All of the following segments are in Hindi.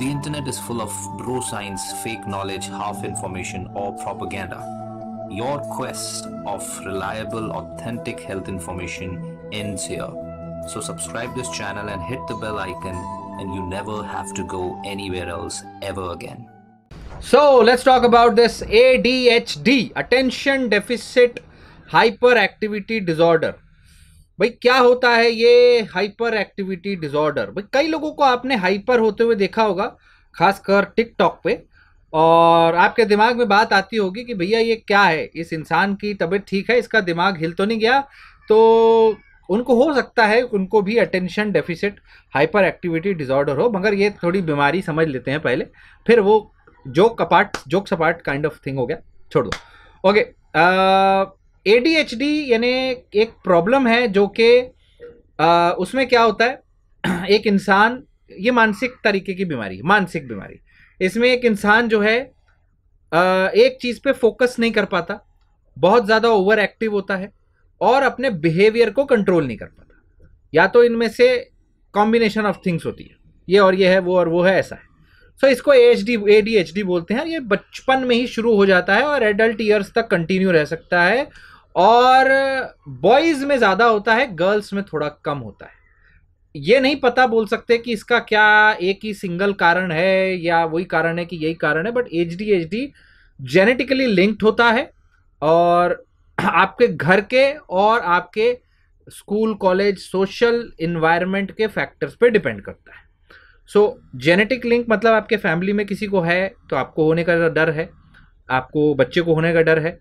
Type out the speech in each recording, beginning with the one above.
The internet is full of bro science, fake knowledge, half information, or propaganda. Your quest of reliable, authentic health information ends here. So subscribe this channel and hit the bell icon and you never have to go anywhere else ever again. So let's talk about this ADHD, attention deficit hyperactivity disorder. भाई क्या होता है ये हाइपर एक्टिविटी डिसऑर्डर भाई कई लोगों को आपने हाइपर होते हुए देखा होगा खासकर टिकटॉक पे और आपके दिमाग में बात आती होगी कि भैया ये क्या है इस इंसान की तबीयत ठीक है इसका दिमाग हिल तो नहीं गया तो उनको हो सकता है उनको भी attention deficit hyperactivity disorder हो मगर ये थोड़ी बीमारी समझ लेते हैं पहले फिर वो joke apart jokes apart kind of thing हो गया छोड़ दो ओके okay, एडीएचडी यानी एक प्रॉब्लम है जो कि उसमें क्या होता है एक इंसान ये मानसिक तरीके की बीमारी मानसिक बीमारी इसमें एक इंसान जो है आ, एक चीज़ पे फोकस नहीं कर पाता बहुत ज़्यादा ओवर एक्टिव होता है और अपने बिहेवियर को कंट्रोल नहीं कर पाता या तो इनमें से कॉम्बिनेशन ऑफ थिंग्स होती है ये और ये है वो और वो है ऐसा है सो so, इसको H D A D H D बोलते हैं ये बचपन में ही शुरू हो जाता है और एडल्ट ईयर्स तक कंटिन्यू रह सकता है और बॉयज में ज़्यादा होता है गर्ल्स में थोड़ा कम होता है ये नहीं पता बोल सकते कि इसका क्या एक ही सिंगल कारण है या वही कारण है कि यही कारण है but H D H D genetically linked होता है और आपके घर के और आपके स्कूल कॉलेज सोशल इन्वायरमेंट के फैक्टर्स पे डिपेंड करता है सो जेनेटिक लिंक मतलब आपके फैमिली में किसी को है तो आपको होने का डर है आपको बच्चे को होने का डर है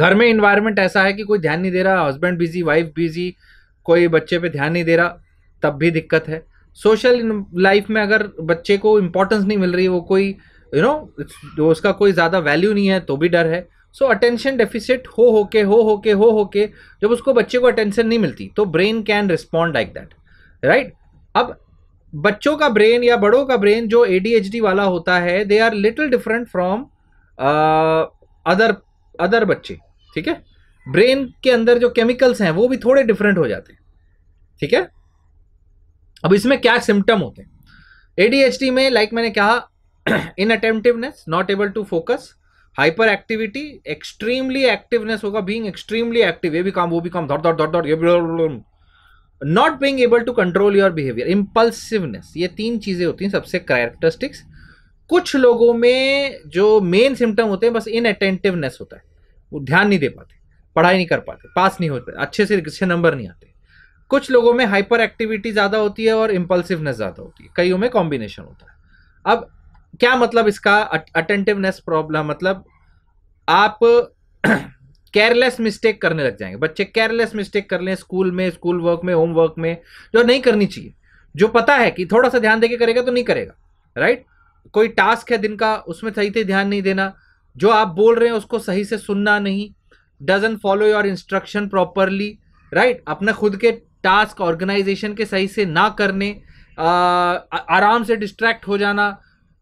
घर में इन्वायरमेंट ऐसा है कि कोई ध्यान नहीं दे रहा हस्बैंड बिजी वाइफ बिजी कोई बच्चे पे ध्यान नहीं दे रहा तब भी दिक्कत है सोशल लाइफ में अगर बच्चे को इम्पोर्टेंस नहीं मिल रही वो कोई यू you नो know, उसका कोई ज़्यादा वैल्यू नहीं है तो भी डर है सो अटेंशन डेफिसिट हो हो के हो हो के हो हो के जब उसको बच्चे को अटेंशन नहीं मिलती तो brain can respond like that right अब बच्चों का ब्रेन या बड़ों का ब्रेन जो ए वाला होता है they are little different from other other बच्चे ठीक है ब्रेन के अंदर जो केमिकल्स हैं वो भी थोड़े डिफरेंट हो जाते हैं ठीक है अब इसमें क्या सिम्टम होते हैं एडीएचडी में लाइक मैंने कहा inattentiveness not able to focus hyperactivity extremely activeness होगा बीइंग एक्सट्रीमली एक्टिव ये भी काम वो भी काम धड़ धड़ धड़ धड़ ये not being able to control your behaviour impulsiveness ये तीन चीज़ें होती हैं सबसे कैरेक्टरिस्टिक्स कुछ लोगों में जो मेन सिम्टम होते हैं बस अटेंटिवनेस होता है वो ध्यान नहीं दे पाते पढ़ाई नहीं कर पाते पास नहीं होते अच्छे से अच्छे नंबर नहीं आते कुछ लोगों में हाइपर एक्टिविटी ज़्यादा होती है और इम्पल्सिवनेस ज़्यादा होती है कईयों में कॉम्बिनेशन होता है अब क्या मतलब इसका अटेंटिवनेस प्रॉब्लम मतलब आप केयरलेस मिस्टेक करने लग जाएंगे बच्चे केयरलेस मिस्टेक कर लें स्कूल में स्कूल वर्क में होमवर्क में जो नहीं करनी चाहिए जो पता है कि थोड़ा सा ध्यान देके करेगा तो नहीं करेगा राइट कोई टास्क है दिन का उसमें सही से ध्यान नहीं देना जो आप बोल रहे हैं उसको सही से सुनना नहीं doesn't follow your instruction properly right अपने खुद के टास्क ऑर्गेनाइजेशन के सही से ना करने आ, आराम से डिस्ट्रैक्ट हो जाना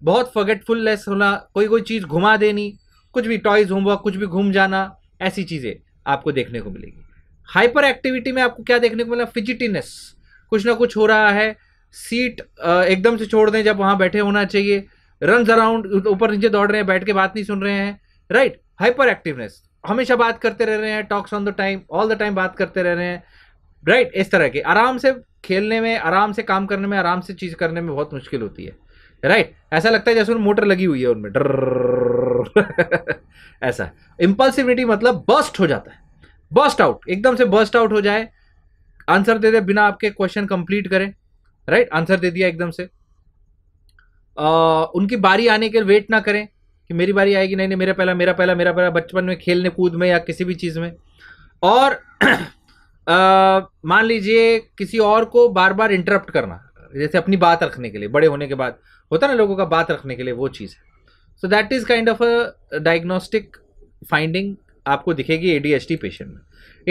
बहुत फगेटफुलनेस होना कोई कोई चीज़ घुमा देनी कुछ भी टॉयज होमवर्क कुछ भी घूम जाना ऐसी चीज़ें आपको देखने को मिलेगी हाइपर एक्टिविटी में आपको क्या देखने को मिला फिजिटीनेस कुछ ना कुछ हो रहा है सीट एकदम से छोड़ दें जब वहाँ बैठे होना चाहिए रन अराउंड ऊपर नीचे दौड़ रहे हैं बैठ के बात नहीं सुन रहे हैं राइट हाइपर एक्टिवनेस हमेशा बात करते रह रहे हैं talks on the time all the time बात करते रह रहे हैं राइट right, इस तरह के आराम से खेलने में आराम से काम करने में आराम से चीज़ करने में बहुत मुश्किल होती है राइट right, ऐसा लगता है जैसे उन मोटर लगी हुई है उनमें डर ऐसा इम्पल्सिविटी मतलब बस्ट हो जाता है बस्ट आउट एकदम से बस्ट आउट हो जाए आंसर दे दे बिना आपके क्वेश्चन कंप्लीट करें राइट right? आंसर दे दिया एकदम से आ, उनकी बारी आने के वेट ना करें कि मेरी बारी आएगी नहीं नहीं मेरा पहला मेरा पहला मेरा पहला बचपन में खेलने कूद में या किसी भी चीज़ में और मान लीजिए किसी और को बार बार इंटरप्ट करना जैसे अपनी बात रखने के लिए बड़े होने के बाद होता ना लोगों का बात रखने के लिए वो चीज़ है so that is kind of a diagnostic finding आपको दिखेगी ए पेशेंट में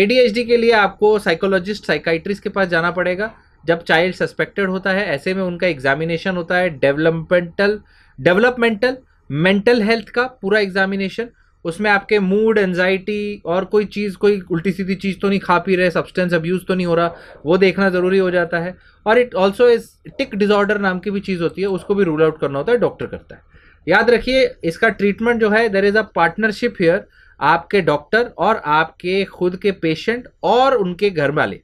ए के लिए आपको साइकोलॉजिस्ट साइकाइट्रिस्ट के पास जाना पड़ेगा जब चाइल्ड सस्पेक्टेड होता है ऐसे में उनका एग्जामिनेशन होता है डेवलपमेंटल डेवलपमेंटल मेंटल हेल्थ का पूरा एग्जामिनेशन उसमें आपके मूड एनजाइटी और कोई चीज़ कोई उल्टी सीधी चीज़ तो नहीं खा पी रहे सब्सटेंस अब्यूज़ तो नहीं हो रहा वो देखना ज़रूरी हो जाता है और it also is tic disorder नाम की भी चीज़ होती है उसको भी रूल आउट करना होता है डॉक्टर करता है याद रखिए इसका ट्रीटमेंट जो है there is a partnership here आपके डॉक्टर और आपके खुद के पेशेंट और उनके घर वाले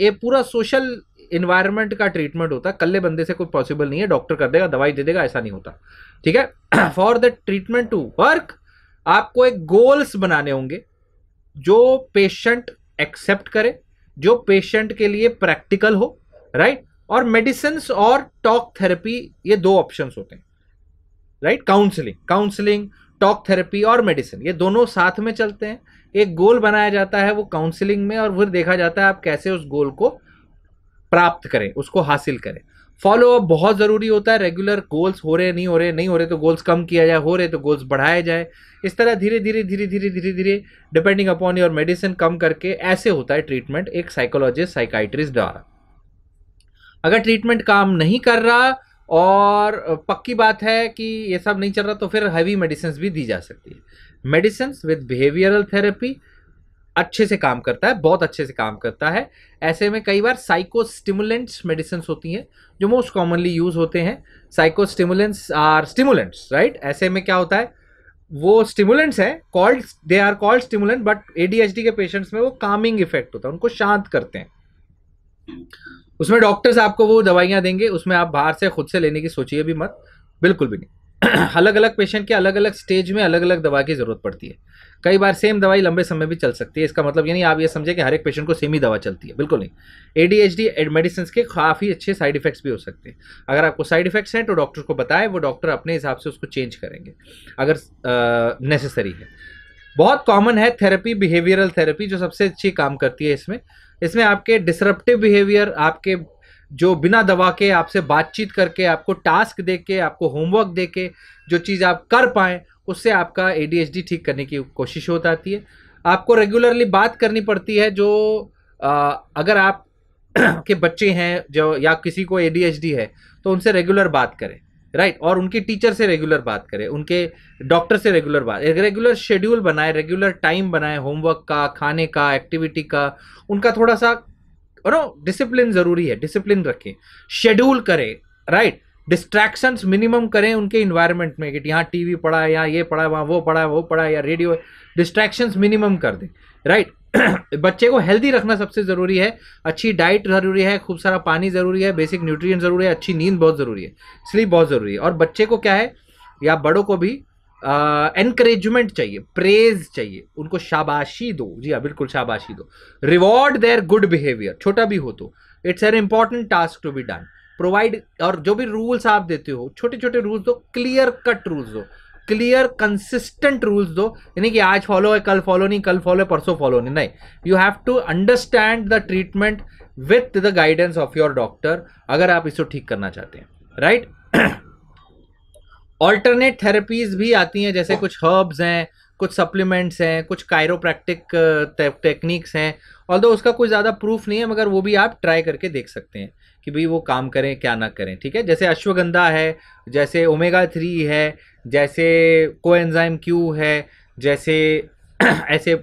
ये पूरा सोशल इन्वायरमेंट का ट्रीटमेंट होता है कल्ले बंदे से कोई पॉसिबल नहीं है डॉक्टर कर देगा दवाई दे देगा ऐसा नहीं होता ठीक है for the treatment to work आपको एक गोल्स बनाने होंगे जो पेशेंट एक्सेप्ट करे जो पेशेंट के लिए प्रैक्टिकल हो राइट right? और मेडिसिन और टॉक थेरेपी ये दो ऑप्शन होते हैं right counselling counselling talk therapy और मेडिसिन ये दोनों साथ में चलते हैं एक गोल बनाया जाता है वो काउंसलिंग में और फिर देखा जाता है आप कैसे उस गोल को प्राप्त करें उसको हासिल करें फॉलो अप बहुत ज़रूरी होता है रेगुलर गोल्स हो रहे नहीं हो रहे नहीं हो रहे तो गोल्स कम किया जाए हो रहे तो गोल्स बढ़ाए जाए इस तरह धीरे धीरे धीरे धीरे धीरे धीरे डिपेंडिंग अपॉन योर मेडिसिन कम करके ऐसे होता है ट्रीटमेंट एक साइकोलॉजिस्ट साइकाइट्रिस्ट द्वारा अगर ट्रीटमेंट काम नहीं कर रहा और पक्की बात है कि ये सब नहीं चल रहा तो फिर हैवी मेडिसिन भी दी जा सकती है मेडिसिन विद बिहेवियरल थेरेपी अच्छे से काम करता है बहुत अच्छे से काम करता है ऐसे में कई बार साइको स्टिमुलेंट्स मेडिसिन होती हैं जो मोस्ट कॉमनली यूज़ होते हैं psycho stimulants are stimulants right ऐसे में क्या होता है वो स्टिमुलेंट्स हैं called they are called stimulant but D के पेशेंट्स में वो कामिंग इफेक्ट होता है उनको शांत करते हैं उसमें डॉक्टर्स आपको वो दवाइयाँ देंगे उसमें आप बाहर से खुद से लेने की सोचिए भी मत बिल्कुल भी नहीं अलग अलग पेशेंट के अलग अलग स्टेज में अलग अलग दवा की ज़रूरत पड़ती है कई बार सेम दवाई लंबे समय भी चल सकती है इसका मतलब ये नहीं आप ये समझे कि हर एक पेशेंट को सेम ही दवा चलती है बिल्कुल नहीं A D H D medicine के काफ़ी अच्छे साइड इफेक्ट्स भी हो सकते हैं अगर आपको साइड इफेक्ट्स हैं तो डॉक्टर को बताएं वो डॉक्टर अपने हिसाब से उसको चेंज करेंगे अगर नेसेसरी है बहुत कॉमन है थेरेपी बिहेवियरल थेरेपी जो सबसे अच्छी काम करती है इसमें इसमें आपके डिसरप्टिव बिहेवियर आपके जो बिना दवा के आपसे बातचीत करके आपको टास्क दे के आपको होमवर्क दे के जो चीज़ आप कर पाएँ उससे आपका ए ठीक करने की कोशिश हो जाती है आपको रेगुलरली बात करनी पड़ती है जो आ, अगर आप के बच्चे हैं जो या किसी को ए है तो उनसे रेगुलर बात करें राइट और उनके टीचर से रेगुलर बात करें उनके डॉक्टर से रेगुलर बात रेगुलर शेड्यूल बनाए रेगुलर टाइम बनाए होमवर्क का खाने का एक्टिविटी का उनका थोड़ा सा नो डिसिप्लिन जरूरी है डिसिप्लिन रखें शेड्यूल करें राइट डिस्ट्रैक्शन मिनिमम करें उनके इन्वायरमेंट में कि यहाँ टीवी पड़ा है यहाँ ये पड़ा है वहाँ वो पड़ा है वो पड़ा है या रेडियो है डिस्ट्रैक्शन मिनिमम कर दें राइट बच्चे को हेल्दी रखना सबसे ज़रूरी है अच्छी डाइट ज़रूरी है खूब सारा पानी ज़रूरी है बेसिक न्यूट्रिएंट ज़रूरी है अच्छी नींद बहुत ज़रूरी है स्लीप बहुत ज़रूरी है और बच्चे को क्या है या बड़ों को भी एनकरेजमेंट uh, चाहिए प्रेज चाहिए उनको शाबाशी दो जी हाँ बिल्कुल शाबाशी दो रिवॉर्ड देयर गुड बिहेवियर छोटा भी हो तो it's an important task to be done provide और जो भी रूल्स आप देते हो छोटे छोटे रूल्स दो क्लियर कट रूल्स दो क्लियर कंसिस्टेंट रूल्स दो यानी कि आज फॉलो है कल फॉलो नहीं कल फॉलो है परसों फॉलो नहीं नहीं you have to understand the treatment with the guidance of your doctor अगर आप इसको ठीक करना चाहते हैं राइट right? ऑल्टरनेट थेरेपीज भी आती हैं जैसे कुछ हर्ब्स हैं कुछ सप्लीमेंट्स हैं कुछ कायरोप्रैक्टिक टेक्निक्स हैं और तो उसका कोई ज़्यादा प्रूफ नहीं है मगर वो भी आप ट्राई करके देख सकते हैं कि भाई वो काम करें क्या ना करें ठीक है जैसे अश्वगंधा है जैसे ओमेगा थ्री है जैसे कोएंजाइम क्यू है जैसे ऐसे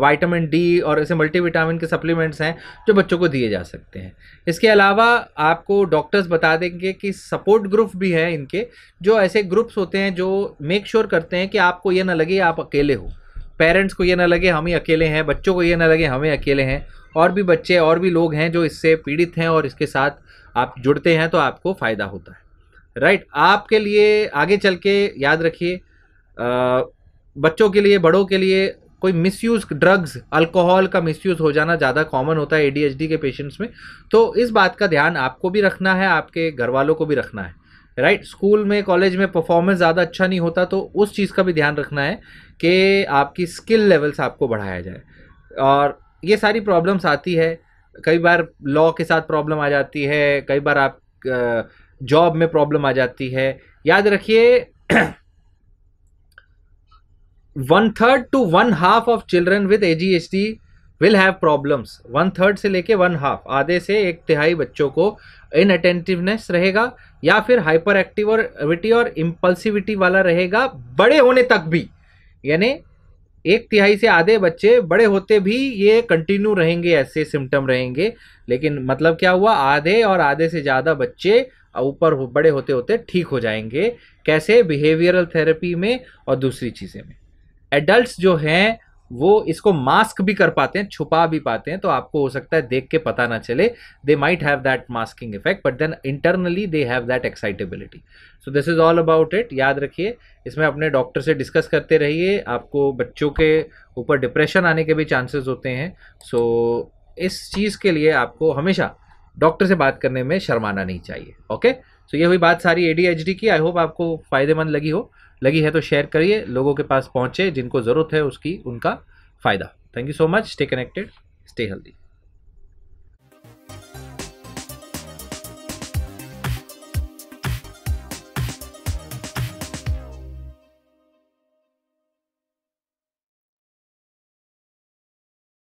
वाइटामिन डी और ऐसे मल्टीविटामिन के सप्लीमेंट्स हैं जो बच्चों को दिए जा सकते हैं इसके अलावा आपको डॉक्टर्स बता देंगे कि सपोर्ट ग्रुप भी है इनके जो ऐसे ग्रुप्स होते हैं जो मेक श्योर sure करते हैं कि आपको ये ना लगे आप अकेले हो पेरेंट्स को ये ना लगे हम ही अकेले हैं बच्चों को ये ना लगे हमें अकेले हैं और भी बच्चे और भी लोग हैं जो इससे पीड़ित हैं और इसके साथ आप जुड़ते हैं तो आपको फ़ायदा होता है राइट right, आपके लिए आगे चल के याद रखिए बच्चों के लिए बड़ों के लिए कोई मिसयूज ड्रग्स अल्कोहल का मिसयूज हो जाना ज़्यादा कॉमन होता है एडीएचडी के पेशेंट्स में तो इस बात का ध्यान आपको भी रखना है आपके घर वालों को भी रखना है राइट right? स्कूल में कॉलेज में परफॉर्मेंस ज़्यादा अच्छा नहीं होता तो उस चीज़ का भी ध्यान रखना है कि आपकी स्किल लेवल्स आपको बढ़ाया जाए और ये सारी प्रॉब्लम्स आती है कई बार लॉ के साथ प्रॉब्लम आ जाती है कई बार आप जॉब में प्रॉब्लम आ जाती है याद रखिए one third two one half of children with D will have problems one third से लेके वन हाफ आधे से एक तिहाई बच्चों को इन अटेंटिवनेस रहेगा या फिर हाइपर एक्टिव और विटी और इम्पल्सिविटी वाला रहेगा बड़े होने तक भी यानी एक तिहाई से आधे बच्चे बड़े होते भी ये कंटिन्यू रहेंगे ऐसे सिम्टम रहेंगे लेकिन मतलब क्या हुआ आधे और आधे से ज़्यादा बच्चे ऊपर बड़े होते होते ठीक हो जाएंगे कैसे बिहेवियरल थेरेपी में और दूसरी चीज़ें में एडल्ट जो हैं वो इसको मास्क भी कर पाते हैं छुपा भी पाते हैं तो आपको हो सकता है देख के पता ना चले they might have that masking effect but then internally they have that excitability so this is all about it याद रखिए इसमें अपने डॉक्टर से डिस्कस करते रहिए आपको बच्चों के ऊपर डिप्रेशन आने के भी चांसेस होते हैं सो so, इस चीज़ के लिए आपको हमेशा डॉक्टर से बात करने में शर्माना नहीं चाहिए ओके okay? सो ये हुई बात सारी ए की आई होप आपको फ़ायदेमंद लगी हो लगी है तो शेयर करिए लोगों के पास पहुँचे जिनको ज़रूरत है उसकी उनका फ़ायदा thank you so much stay connected stay healthy